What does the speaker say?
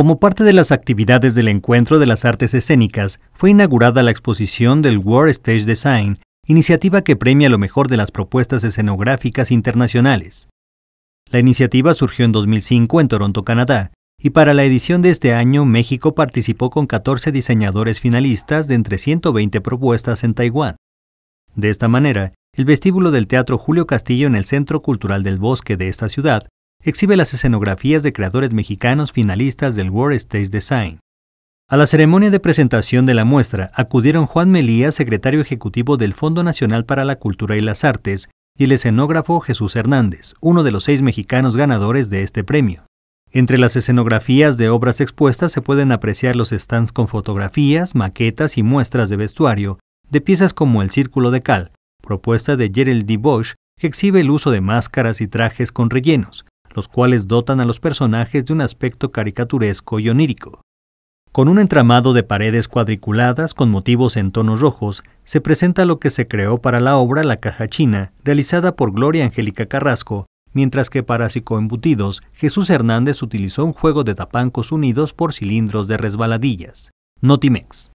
Como parte de las actividades del Encuentro de las Artes Escénicas, fue inaugurada la exposición del World Stage Design, iniciativa que premia lo mejor de las propuestas escenográficas internacionales. La iniciativa surgió en 2005 en Toronto, Canadá, y para la edición de este año México participó con 14 diseñadores finalistas de entre 120 propuestas en Taiwán. De esta manera, el vestíbulo del Teatro Julio Castillo en el Centro Cultural del Bosque de esta ciudad exhibe las escenografías de creadores mexicanos finalistas del World Stage Design. A la ceremonia de presentación de la muestra acudieron Juan Melía, secretario ejecutivo del Fondo Nacional para la Cultura y las Artes, y el escenógrafo Jesús Hernández, uno de los seis mexicanos ganadores de este premio. Entre las escenografías de obras expuestas se pueden apreciar los stands con fotografías, maquetas y muestras de vestuario de piezas como El Círculo de Cal, propuesta de Gerald D. Bosch, que exhibe el uso de máscaras y trajes con rellenos, los cuales dotan a los personajes de un aspecto caricaturesco y onírico. Con un entramado de paredes cuadriculadas con motivos en tonos rojos, se presenta lo que se creó para la obra La Caja China, realizada por Gloria Angélica Carrasco, mientras que para psicoembutidos, Jesús Hernández utilizó un juego de tapancos unidos por cilindros de resbaladillas. Notimex.